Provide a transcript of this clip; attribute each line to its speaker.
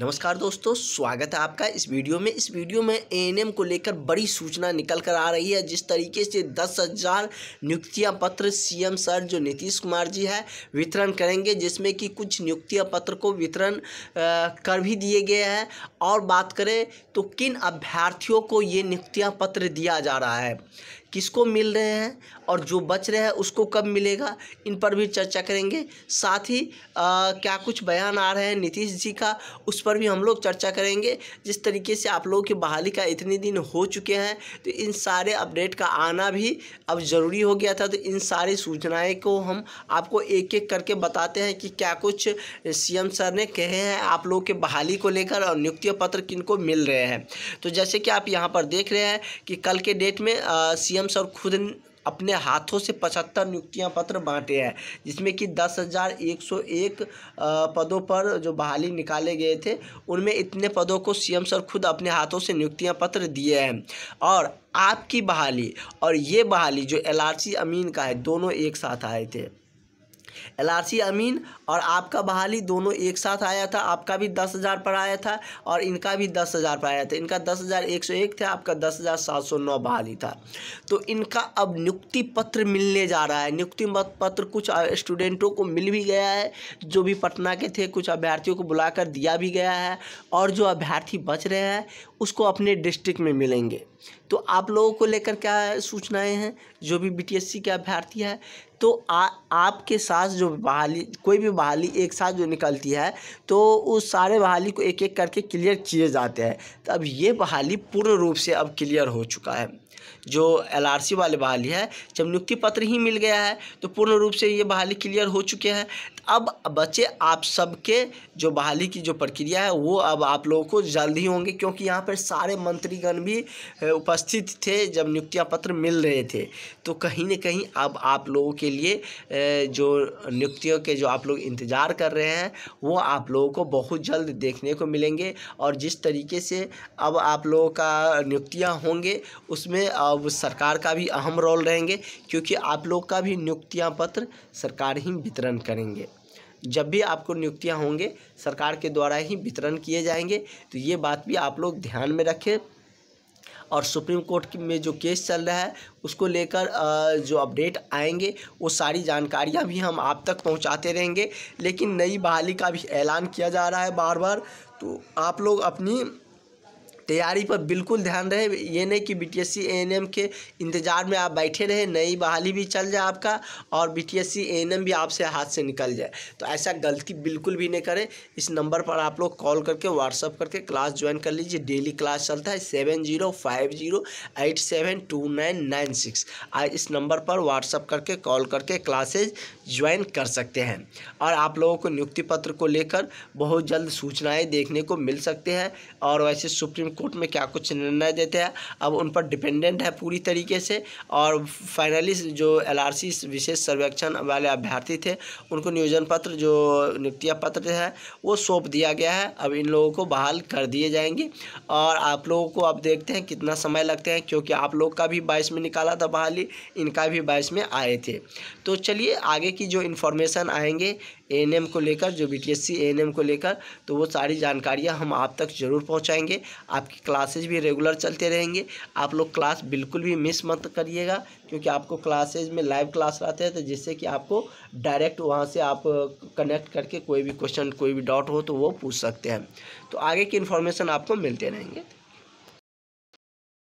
Speaker 1: नमस्कार दोस्तों स्वागत है आपका इस वीडियो में इस वीडियो में एएनएम को लेकर बड़ी सूचना निकल कर आ रही है जिस तरीके से दस हज़ार नियुक्तियाँ पत्र सीएम सर जो नीतीश कुमार जी है वितरण करेंगे जिसमें कि कुछ नियुक्तियाँ पत्र को वितरण कर भी दिए गए हैं और बात करें तो किन अभ्यर्थियों को ये नियुक्तियाँ पत्र दिया जा रहा है किसको मिल रहे हैं और जो बच रहे हैं उसको कब मिलेगा इन पर भी चर्चा करेंगे साथ ही आ, क्या कुछ बयान आ रहे हैं नीतीश जी का उस पर भी हम लोग चर्चा करेंगे जिस तरीके से आप लोगों की बहाली का इतने दिन हो चुके हैं तो इन सारे अपडेट का आना भी अब ज़रूरी हो गया था तो इन सारी सूचनाएँ को हम आपको एक एक करके बताते हैं कि क्या कुछ सी सर ने कहे हैं आप लोगों के बहाली को लेकर और नियुक्ति पत्र किन मिल रहे हैं तो जैसे कि आप यहाँ पर देख रहे हैं कि कल के डेट में सी पीएम सर खुद अपने हाथों से पचहत्तर नियुक्तियां पत्र बांटे हैं जिसमें कि दस हज़ार एक सौ एक पदों पर जो बहाली निकाले गए थे उनमें इतने पदों को सीएम सर खुद अपने हाथों से नियुक्तियां पत्र दिए हैं और आपकी बहाली और ये बहाली जो एलआरसी अमीन का है दोनों एक साथ आए थे एल आर सी अमीन और आपका बहाली दोनों एक साथ आया था आपका भी दस हज़ार पर आया था और इनका भी दस हज़ार पर आया था इनका दस हज़ार एक सौ एक था आपका दस हज़ार सात सौ नौ बहाली था तो इनका अब नियुक्ति पत्र मिलने जा रहा है नियुक्ति पत्र कुछ स्टूडेंटों को मिल भी गया है जो भी पटना के थे कुछ अभ्यर्थियों को बुलाकर दिया भी गया है और जो अभ्यर्थी बच रहे हैं उसको अपने डिस्ट्रिक्ट में मिलेंगे तो आप लोगों को लेकर क्या सूचनाएं हैं जो भी बीटीएससी के अभ्यर्थी है तो आ, आपके साथ जो बहाली कोई भी बहाली एक साथ जो निकलती है तो उस सारे बहाली को एक एक करके क्लियर किए जाते हैं तो अब ये बहाली पूर्ण रूप से अब क्लियर हो चुका है जो एलआरसी वाले बहाली है जब नियुक्ति पत्र ही मिल गया है तो पूर्ण रूप से ये बहाली क्लियर हो चुके हैं अब बचे आप सबके जो बहाली की जो प्रक्रिया है वो अब आप लोगों को जल्द ही होंगे क्योंकि यहाँ पर सारे मंत्रीगण भी उपस्थित थे जब नियुक्तियाँ पत्र मिल रहे थे तो कहीं ना कहीं अब आप लोगों के लिए जो नियुक्तियों के जो आप लोग इंतज़ार कर रहे हैं वो आप लोगों को बहुत जल्द देखने को मिलेंगे और जिस तरीके से अब आप लोगों का नियुक्तियाँ होंगे उसमें अब सरकार का भी अहम रोल रहेंगे क्योंकि आप लोग का भी नियुक्तियाँ पत्र सरकार ही वितरण करेंगे जब भी आपको नियुक्तियाँ होंगे सरकार के द्वारा ही वितरण किए जाएंगे तो ये बात भी आप लोग ध्यान में रखें और सुप्रीम कोर्ट में जो केस चल रहा है उसको लेकर जो अपडेट आएंगे वो सारी जानकारियां भी हम आप तक पहुंचाते रहेंगे लेकिन नई बहाली का भी ऐलान किया जा रहा है बार बार तो आप लोग अपनी तैयारी पर बिल्कुल ध्यान रहे ये नहीं कि बी टी एस के इंतज़ार में आप बैठे रहे नई बहाली भी चल जाए आपका और बी टी एस भी आपसे हाथ से निकल जाए तो ऐसा गलती बिल्कुल भी नहीं करें इस नंबर पर आप लोग कॉल करके व्हाट्सअप करके क्लास ज्वाइन कर लीजिए डेली क्लास चलता है seven zero five zero eight seven two nine nine six आज इस नंबर पर व्हाट्सअप करके कॉल करके क्लासेज ज्वाइन कर सकते हैं और आप लोगों को नियुक्ति पत्र को लेकर बहुत जल्द सूचनाएँ देखने को मिल सकते हैं और वैसे सुप्रीम कोर्ट में क्या कुछ निर्णय देते हैं अब उन पर डिपेंडेंट है पूरी तरीके से और फाइनली जो एल विशेष सर्वेक्षण वाले अभ्यर्थी थे उनको नियोजन पत्र जो नियुक्तियाँ पत्र है वो सौंप दिया गया है अब इन लोगों को बहाल कर दिए जाएंगे और आप लोगों को अब देखते हैं कितना समय लगते हैं क्योंकि आप लोग का भी बाईस में निकाला था बहाली इनका भी बाईस में आए थे तो चलिए आगे की जो इन्फॉर्मेशन आएंगे एएनएम को लेकर जो बीटीएससी एएनएम को लेकर तो वो सारी जानकारियाँ हम आप तक ज़रूर पहुँचाएँगे आप आपकी क्लासेज भी रेगुलर चलते रहेंगे आप लोग क्लास बिल्कुल भी मिस मत करिएगा क्योंकि आपको क्लासेज में लाइव क्लास रहते हैं तो जिससे कि आपको डायरेक्ट वहाँ से आप कनेक्ट करके कोई भी क्वेश्चन कोई भी डाउट हो तो वो पूछ सकते हैं तो आगे की इन्फॉर्मेशन आपको मिलते रहेंगे